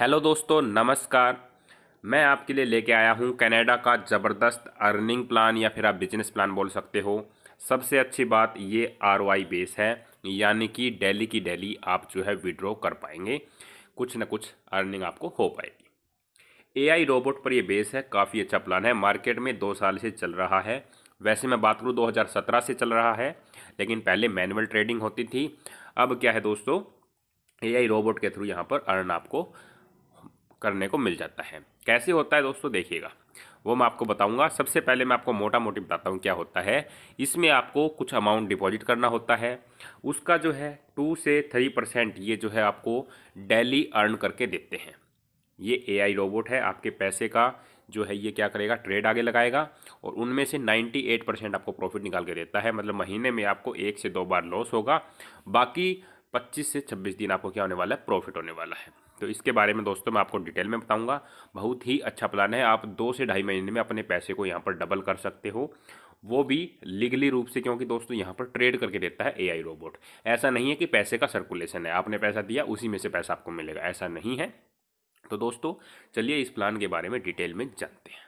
hello दोस्तों नमस्कार मैं आपके लिए लेके आया हूँ कनाडा का ज़बरदस्त अर्निंग प्लान या फिर आप बिजनेस प्लान बोल सकते हो सबसे अच्छी बात ये आर बेस है यानी कि डेली की डेली आप जो है विड्रॉ कर पाएंगे कुछ ना कुछ अर्निंग आपको हो पाएगी एआई रोबोट पर ये बेस है काफ़ी अच्छा प्लान है मार्केट में दो साल से चल रहा है वैसे मैं बात करूँ दो से चल रहा है लेकिन पहले मैनुअल ट्रेडिंग होती थी अब क्या है दोस्तों ए रोबोट के थ्रू यहाँ पर अर्न आपको करने को मिल जाता है कैसे होता है दोस्तों देखिएगा वो मैं आपको बताऊंगा सबसे पहले मैं आपको मोटा मोटी बताता हूँ क्या होता है इसमें आपको कुछ अमाउंट डिपॉजिट करना होता है उसका जो है टू से थ्री परसेंट ये जो है आपको डेली अर्न करके देते हैं ये एआई रोबोट है आपके पैसे का जो है ये क्या करेगा ट्रेड आगे लगाएगा और उनमें से नाइन्टी परसेंट आपको प्रॉफिट निकाल के देता है मतलब महीने में आपको एक से दो बार लॉस होगा बाकी 25 से 26 दिन आपको क्या होने वाला है प्रॉफिट होने वाला है तो इसके बारे में दोस्तों मैं आपको डिटेल में बताऊंगा बहुत ही अच्छा प्लान है आप दो से ढाई महीने में अपने पैसे को यहाँ पर डबल कर सकते हो वो भी लीगली रूप से क्योंकि दोस्तों यहाँ पर ट्रेड करके देता है एआई रोबोट ऐसा नहीं है कि पैसे का सर्कुलेशन है आपने पैसा दिया उसी में से पैसा आपको मिलेगा ऐसा नहीं है तो दोस्तों चलिए इस प्लान के बारे में डिटेल में जानते हैं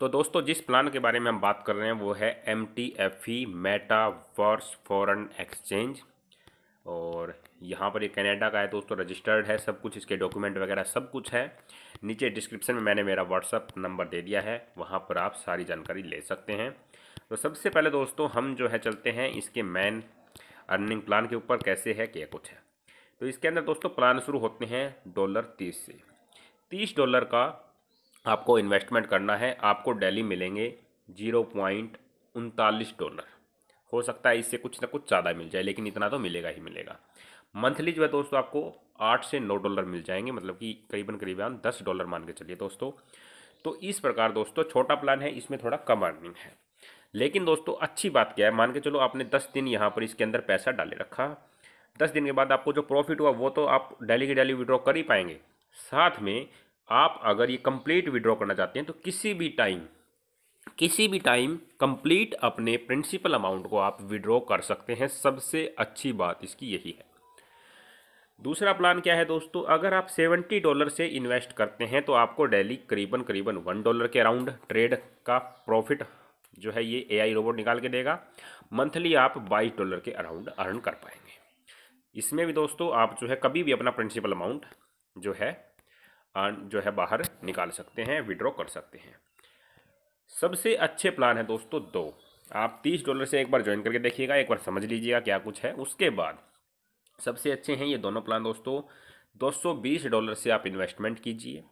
तो दोस्तों जिस प्लान के बारे में हम बात कर रहे हैं वो है M T F E metaverse foreign exchange और यहाँ पर ये कनाडा का है दोस्तों तो रजिस्टर्ड है सब कुछ इसके डॉक्यूमेंट वगैरह सब कुछ है नीचे डिस्क्रिप्शन में मैंने मेरा व्हाट्सअप नंबर दे दिया है वहाँ पर आप सारी जानकारी ले सकते हैं तो सबसे पहले दोस्तों हम जो है चलते हैं इसके मैन अर्निंग प्लान के ऊपर कैसे है क्या कुछ है तो इसके अंदर दोस्तों प्लान शुरू होते हैं डॉलर तीस से तीस डॉलर का आपको इन्वेस्टमेंट करना है आपको डेली मिलेंगे जीरो पॉइंट उनतालीस डॉलर हो सकता है इससे कुछ ना कुछ ज़्यादा मिल जाए लेकिन इतना तो मिलेगा ही मिलेगा मंथली जो है दोस्तों आपको आठ से नौ डॉलर मिल जाएंगे मतलब कि करीबन करीबन दस डॉलर मान के चलिए दोस्तों तो इस प्रकार दोस्तों छोटा प्लान है इसमें थोड़ा कम अर्निंग है लेकिन दोस्तों अच्छी बात क्या है मान के चलो आपने दस दिन यहाँ पर इसके अंदर पैसा डाले रखा दस दिन के बाद आपको जो प्रॉफिट हुआ वो तो आप डेली के डेली विड्रॉ कर ही पाएंगे साथ में आप अगर ये कंप्लीट विड्रॉ करना चाहते हैं तो किसी भी टाइम किसी भी टाइम कंप्लीट अपने प्रिंसिपल अमाउंट को आप विड्रॉ कर सकते हैं सबसे अच्छी बात इसकी यही है दूसरा प्लान क्या है दोस्तों अगर आप सेवेंटी डॉलर से इन्वेस्ट करते हैं तो आपको डेली करीबन करीबन वन डॉलर के अराउंड ट्रेड का प्रॉफिट जो है ये एआई रोबोट निकाल के देगा मंथली आप बाईस डॉलर के अराउंड अर्न कर पाएंगे इसमें भी दोस्तों आप जो है कभी भी अपना प्रिंसिपल अमाउंट जो है जो है बाहर निकाल सकते हैं विड्रॉ कर सकते हैं सबसे अच्छे प्लान है दोस्तों दो आप तीस डॉलर से एक बार ज्वाइन करके देखिएगा एक बार समझ लीजिएगा क्या कुछ है उसके बाद सबसे अच्छे हैं ये दोनों प्लान दोस्तों बीस डॉलर से आप इन्वेस्टमेंट कीजिए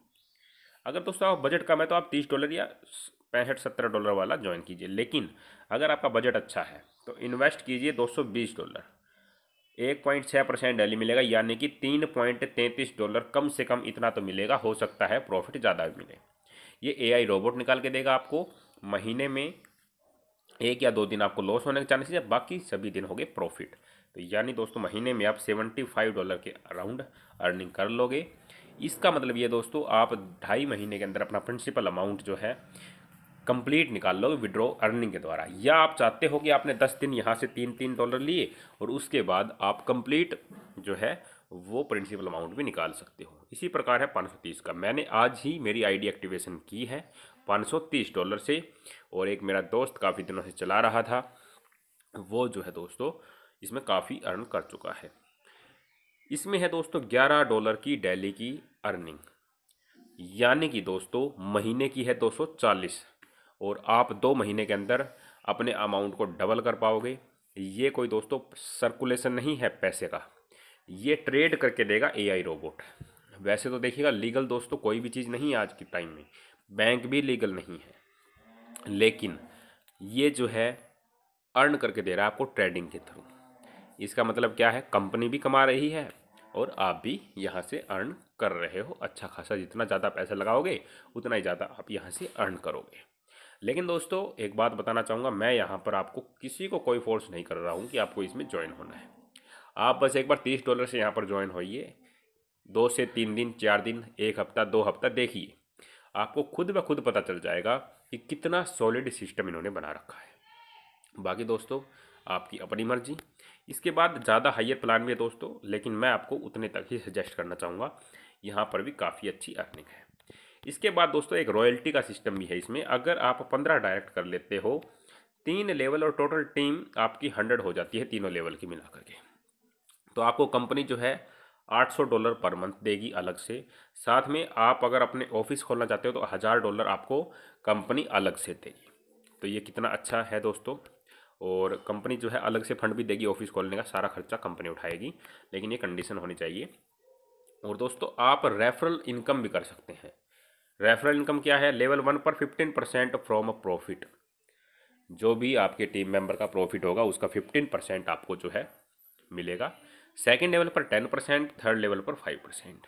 अगर दोस्तों आप बजट कम है तो आप तीस डॉलर या पैंसठ सत्तर डॉलर वाला ज्वाइन कीजिए लेकिन अगर आपका बजट अच्छा है तो इन्वेस्ट कीजिए 220 डॉलर एक पॉइंट छः परसेंट डेली मिलेगा यानी कि तीन पॉइंट तैंतीस डॉलर कम से कम इतना तो मिलेगा हो सकता है प्रॉफिट ज़्यादा मिले ये एआई रोबोट निकाल के देगा आपको महीने में एक या दो दिन आपको लॉस होने के चांसेस है बाकी सभी दिन हो गए प्रॉफिट तो यानी दोस्तों महीने में आप सेवेंटी फाइव डॉलर के अराउंड अर्निंग कर लोगे इसका मतलब ये दोस्तों आप ढाई महीने के अंदर अपना प्रिंसिपल अमाउंट जो है कंप्लीट निकाल लोगे विड्रॉ अर्निंग के द्वारा या आप चाहते हो कि आपने दस दिन यहाँ से तीन तीन डॉलर लिए और उसके बाद आप कंप्लीट जो है वो प्रिंसिपल अमाउंट भी निकाल सकते हो इसी प्रकार है 530 का मैंने आज ही मेरी आईडी एक्टिवेशन की है 530 डॉलर से और एक मेरा दोस्त काफ़ी दिनों से चला रहा था वो जो है दोस्तों इसमें काफ़ी अर्न कर चुका है इसमें है दोस्तों 11 डॉलर की डेली की अर्निंग यानी कि दोस्तों महीने की है 240 और आप दो महीने के अंदर अपने अमाउंट को डबल कर पाओगे ये कोई दोस्तों सर्कुलेशन नहीं है पैसे का ये ट्रेड करके देगा एआई रोबोट वैसे तो देखिएगा लीगल दोस्तों तो कोई भी चीज़ नहीं है आज के टाइम में बैंक भी लीगल नहीं है लेकिन ये जो है अर्न करके दे रहा है आपको ट्रेडिंग के थ्रू इसका मतलब क्या है कंपनी भी कमा रही है और आप भी यहाँ से अर्न कर रहे हो अच्छा खासा जितना ज़्यादा पैसा लगाओगे उतना ही ज़्यादा आप यहाँ से अर्न करोगे लेकिन दोस्तों एक बात बताना चाहूँगा मैं यहाँ पर आपको किसी को कोई फोर्स नहीं कर रहा हूँ कि आपको इसमें ज्वाइन होना है आप बस एक बार तीस डॉलर से यहाँ पर ज्वाइन होइए दो से तीन दिन चार दिन एक हफ्ता दो हफ्ता देखिए आपको खुद ब खुद पता चल जाएगा कि कितना सॉलिड सिस्टम इन्होंने बना रखा है बाकी दोस्तों आपकी अपनी मर्जी इसके बाद ज़्यादा हाइयर प्लान भी है दोस्तों लेकिन मैं आपको उतने तक ही सजेस्ट करना चाहूँगा यहाँ पर भी काफ़ी अच्छी अर्निंग है इसके बाद दोस्तों एक रॉयल्टी का सिस्टम भी है इसमें अगर आप पंद्रह डायरेक्ट कर लेते हो तीन लेवल और टोटल टीम आपकी हंड्रेड हो जाती है तीनों लेवल की मिला करके तो आपको कंपनी जो है 800 डॉलर पर मंथ देगी अलग से साथ में आप अगर अपने ऑफिस खोलना चाहते हो तो हज़ार डॉलर आपको कंपनी अलग से देगी तो ये कितना अच्छा है दोस्तों और कंपनी जो है अलग से फंड भी देगी ऑफिस खोलने का सारा खर्चा कंपनी उठाएगी लेकिन ये कंडीशन होनी चाहिए और दोस्तों आप रेफरल इनकम भी कर सकते हैं रेफरल इनकम क्या है लेवल वन पर fifteen percent from a profit जो भी आपके टीम मेंबर का प्रॉफिट होगा उसका फिफ्टीन परसेंट आपको जो है मिलेगा सेकेंड लेवल पर टेन परसेंट थर्ड लेवल पर फाइव परसेंट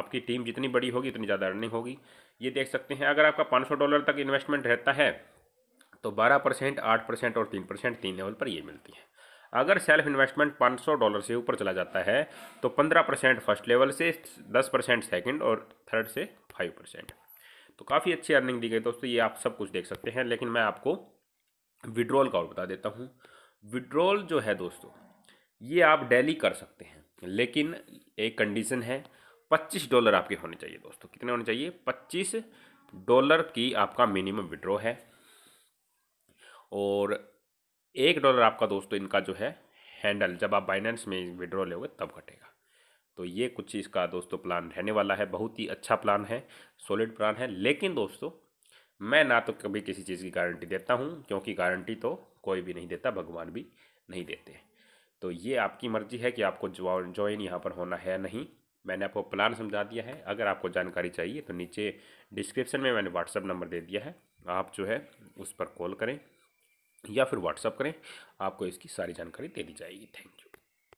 आपकी टीम जितनी बड़ी होगी उतनी ज़्यादा अर्निंग होगी ये देख सकते हैं अगर आपका पाँच सौ डॉलर तक इन्वेस्टमेंट रहता है तो बारह परसेंट आठ परसेंट और तीन परसेंट तीन लेवल पर ये मिलती है अगर सेल्फ इन्वेस्टमेंट पाँच सौ डॉलर से ऊपर चला जाता है तो पंद्रह परसेंट फर्स्ट लेवल से दस परसेंट सेकेंड और थर्ड से फाइव परसेंट तो काफ़ी अच्छी अर्निंग दी गई दोस्तों ये आप सब कुछ देख सकते हैं लेकिन मैं आपको विड्रॉल का और बता देता हूँ विड्रॉल जो है दोस्तों ये आप डेली कर सकते हैं लेकिन एक कंडीशन है पच्चीस डॉलर आपके होने चाहिए दोस्तों कितने होने चाहिए पच्चीस डॉलर की आपका मिनिमम विड्रॉ है और एक डॉलर आपका दोस्तों इनका जो है हैंडल जब आप बाइनेंस में विड्रॉ लोगे तब घटेगा तो ये कुछ इसका दोस्तों प्लान रहने वाला है बहुत ही अच्छा प्लान है सॉलिड प्लान है लेकिन दोस्तों मैं ना तो कभी किसी चीज़ की गारंटी देता हूँ क्योंकि गारंटी तो कोई भी नहीं देता भगवान भी नहीं देते तो ये आपकी मर्ज़ी है कि आपको ज्वाइन यहाँ पर होना है नहीं मैंने आपको प्लान समझा दिया है अगर आपको जानकारी चाहिए तो नीचे डिस्क्रिप्शन में मैंने व्हाट्सअप नंबर दे दिया है आप जो है उस पर कॉल करें या फिर व्हाट्सअप करें आपको इसकी सारी जानकारी दे दी जाएगी थैंक यू